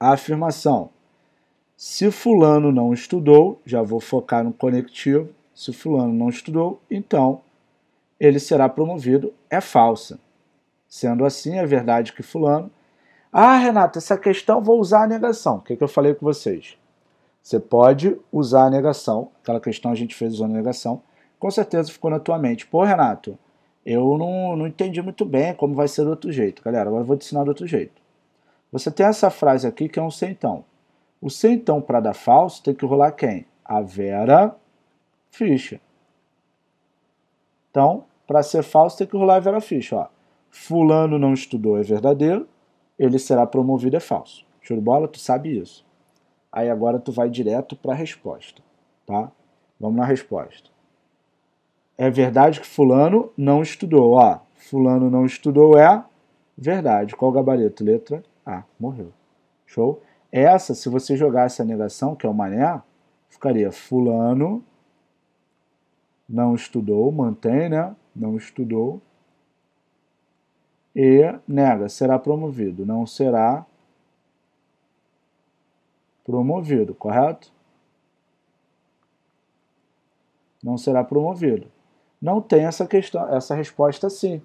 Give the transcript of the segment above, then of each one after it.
a afirmação. Se Fulano não estudou, já vou focar no conectivo. Se Fulano não estudou, então ele será promovido, é falsa. Sendo assim, é verdade que Fulano. Ah, Renato, essa questão vou usar a negação. O que, que eu falei com vocês? Você pode usar a negação. Aquela questão a gente fez usando a negação. Com certeza ficou na tua mente. Pô, Renato, eu não, não entendi muito bem como vai ser do outro jeito. Galera, agora eu vou te ensinar do outro jeito. Você tem essa frase aqui que é um centão. O centão para dar falso tem que rolar quem? A Vera Ficha. Então, para ser falso tem que rolar a Vera Ficha. Ó. Fulano não estudou é verdadeiro, ele será promovido é falso. Show de bola? Tu sabe isso. Aí agora tu vai direto para a resposta, tá? Vamos na resposta. É verdade que fulano não estudou. Ó, fulano não estudou é verdade. Qual gabarito? Letra ah, morreu. Show? Essa, se você jogar essa negação, que é o mané, ficaria fulano não estudou, mantém, né? Não estudou. E nega, será promovido. Não será promovido, correto? Não será promovido. Não tem essa questão, essa resposta sim.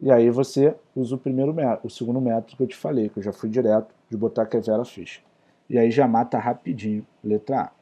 E aí você usa o primeiro método, o segundo método que eu te falei, que eu já fui direto de botar que é Vera Fischer. E aí já mata rapidinho, letra A.